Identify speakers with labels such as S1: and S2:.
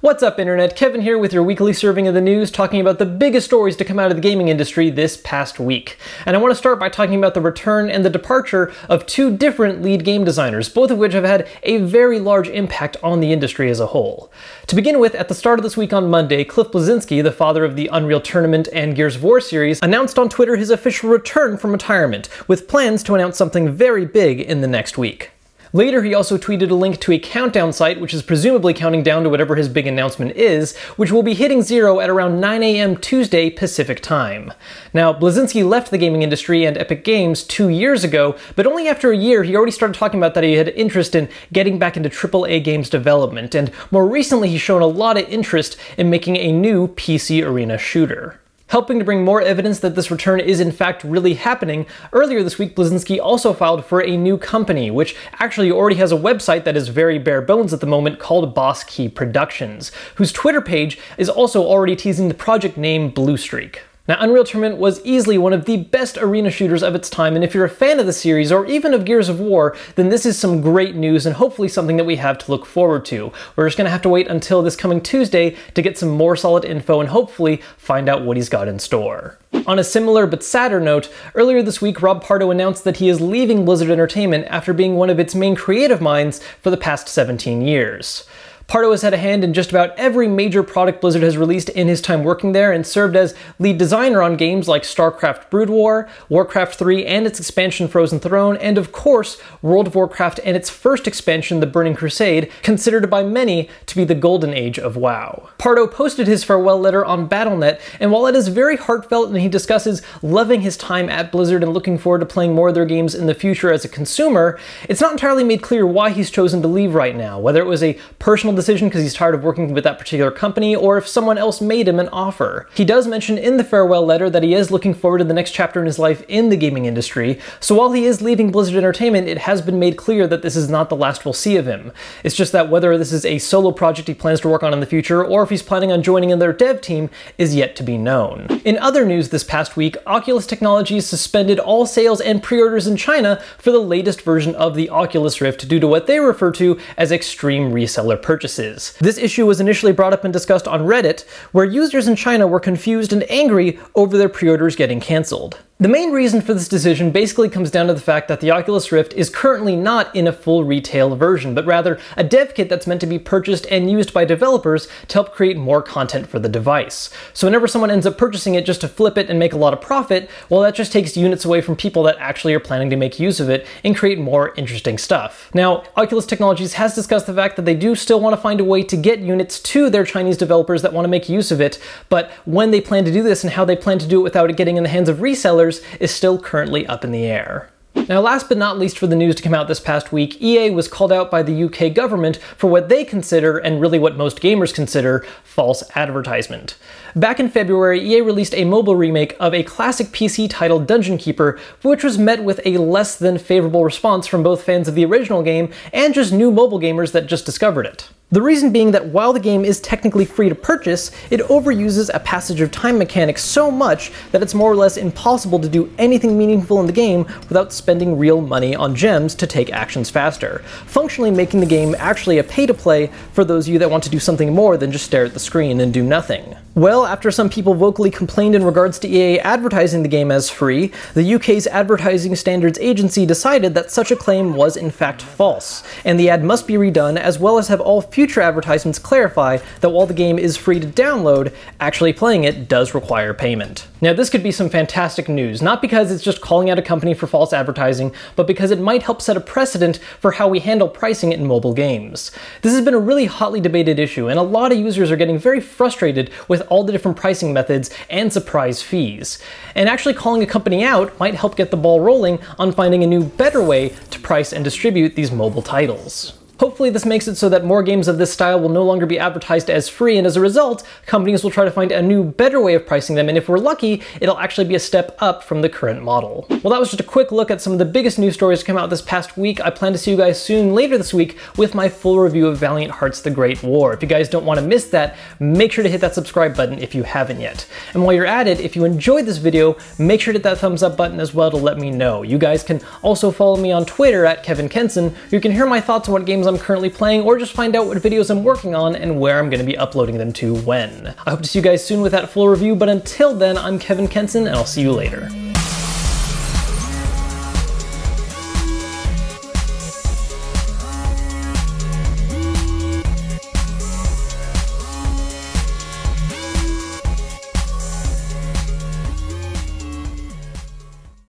S1: What's up internet, Kevin here with your weekly serving of the news talking about the biggest stories to come out of the gaming industry this past week. And I want to start by talking about the return and the departure of two different lead game designers, both of which have had a very large impact on the industry as a whole. To begin with, at the start of this week on Monday, Cliff Blazinski, the father of the Unreal Tournament and Gears of War series, announced on Twitter his official return from retirement, with plans to announce something very big in the next week. Later, he also tweeted a link to a countdown site, which is presumably counting down to whatever his big announcement is, which will be hitting zero at around 9 a.m. Tuesday Pacific time. Now, Blazinski left the gaming industry and Epic Games two years ago, but only after a year he already started talking about that he had interest in getting back into AAA games development, and more recently he's shown a lot of interest in making a new PC arena shooter helping to bring more evidence that this return is in fact really happening. Earlier this week, Blazinski also filed for a new company, which actually already has a website that is very bare bones at the moment called Boss Key Productions, whose Twitter page is also already teasing the project name Blue Streak. Now, Unreal Tournament was easily one of the best arena shooters of its time, and if you're a fan of the series or even of Gears of War, then this is some great news and hopefully something that we have to look forward to. We're just gonna have to wait until this coming Tuesday to get some more solid info and hopefully find out what he's got in store. On a similar but sadder note, earlier this week Rob Pardo announced that he is leaving Blizzard Entertainment after being one of its main creative minds for the past 17 years. Pardo has had a hand in just about every major product Blizzard has released in his time working there and served as lead designer on games like StarCraft Brood War, Warcraft 3 and its expansion Frozen Throne, and of course, World of Warcraft and its first expansion, The Burning Crusade, considered by many to be the golden age of WoW. Pardo posted his farewell letter on Battle.net, and while it is very heartfelt and he discusses loving his time at Blizzard and looking forward to playing more of their games in the future as a consumer, it's not entirely made clear why he's chosen to leave right now, whether it was a personal decision because he's tired of working with that particular company or if someone else made him an offer. He does mention in the farewell letter that he is looking forward to the next chapter in his life in the gaming industry, so while he is leaving Blizzard Entertainment, it has been made clear that this is not the last we'll see of him. It's just that whether this is a solo project he plans to work on in the future or if he's planning on joining in their dev team is yet to be known. In other news this past week, Oculus Technologies suspended all sales and pre-orders in China for the latest version of the Oculus Rift due to what they refer to as extreme reseller purchases purchases. This issue was initially brought up and discussed on Reddit, where users in China were confused and angry over their pre-orders getting cancelled. The main reason for this decision basically comes down to the fact that the Oculus Rift is currently not in a full retail version, but rather a dev kit that's meant to be purchased and used by developers to help create more content for the device. So whenever someone ends up purchasing it just to flip it and make a lot of profit, well that just takes units away from people that actually are planning to make use of it and create more interesting stuff. Now, Oculus Technologies has discussed the fact that they do still want to find a way to get units to their Chinese developers that want to make use of it, but when they plan to do this and how they plan to do it without it getting in the hands of resellers is still currently up in the air. Now, last but not least for the news to come out this past week, EA was called out by the UK government for what they consider, and really what most gamers consider, false advertisement. Back in February, EA released a mobile remake of a classic PC title Dungeon Keeper, which was met with a less than favorable response from both fans of the original game and just new mobile gamers that just discovered it. The reason being that while the game is technically free to purchase, it overuses a passage of time mechanic so much that it's more or less impossible to do anything meaningful in the game without spending real money on gems to take actions faster, functionally making the game actually a pay to play for those of you that want to do something more than just stare at the screen and do nothing. Well, after some people vocally complained in regards to EA advertising the game as free, the UK's Advertising Standards Agency decided that such a claim was in fact false, and the ad must be redone as well as have all future advertisements clarify that while the game is free to download, actually playing it does require payment. Now this could be some fantastic news, not because it's just calling out a company for false advertising, but because it might help set a precedent for how we handle pricing in mobile games. This has been a really hotly debated issue, and a lot of users are getting very frustrated with all the different pricing methods and surprise fees. And actually calling a company out might help get the ball rolling on finding a new better way to price and distribute these mobile titles. Hopefully this makes it so that more games of this style will no longer be advertised as free, and as a result, companies will try to find a new, better way of pricing them, and if we're lucky, it'll actually be a step up from the current model. Well, that was just a quick look at some of the biggest news stories to come out this past week. I plan to see you guys soon later this week with my full review of Valiant Hearts The Great War. If you guys don't want to miss that, make sure to hit that subscribe button if you haven't yet. And while you're at it, if you enjoyed this video, make sure to hit that thumbs up button as well to let me know. You guys can also follow me on Twitter at Kevin Kenson. You can hear my thoughts on what games I'm currently playing, or just find out what videos I'm working on and where I'm gonna be uploading them to when. I hope to see you guys soon with that full review, but until then, I'm Kevin Kenson, and I'll see you later.